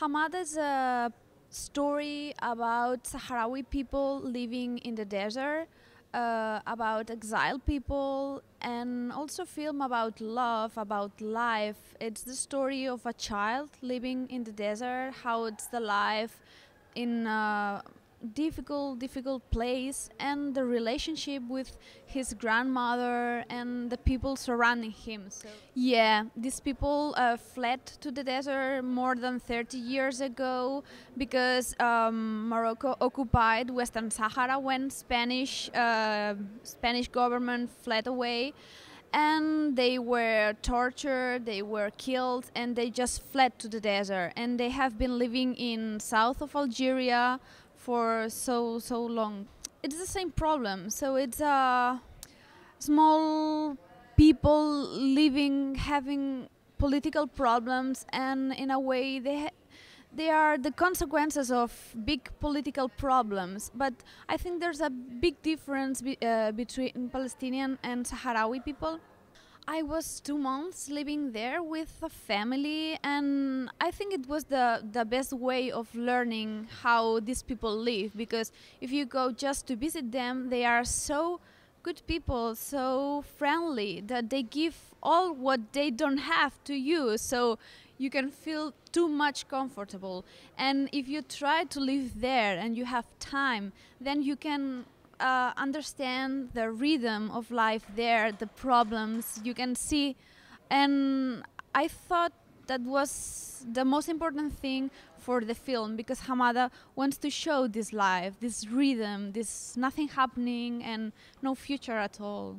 Hamada's a uh, story about Sahrawi people living in the desert, uh, about exiled people, and also film about love, about life. It's the story of a child living in the desert, how it's the life in. Uh, difficult, difficult place, and the relationship with his grandmother and the people surrounding him. So yeah, these people uh, fled to the desert more than 30 years ago because um, Morocco occupied Western Sahara when Spanish uh, Spanish government fled away. And they were tortured, they were killed, and they just fled to the desert. And they have been living in south of Algeria, for so so long. It's the same problem. So it's a uh, small people living having political problems, and in a way they they are the consequences of big political problems. But I think there's a big difference be, uh, between Palestinian and Sahrawi people. I was two months living there with a family, and I think it was the, the best way of learning how these people live because if you go just to visit them, they are so good people, so friendly that they give all what they don't have to you. So you can feel too much comfortable. And if you try to live there and you have time, then you can uh, understand the rhythm of life there, the problems you can see. And I thought that was the most important thing for the film because Hamada wants to show this life, this rhythm, this nothing happening and no future at all.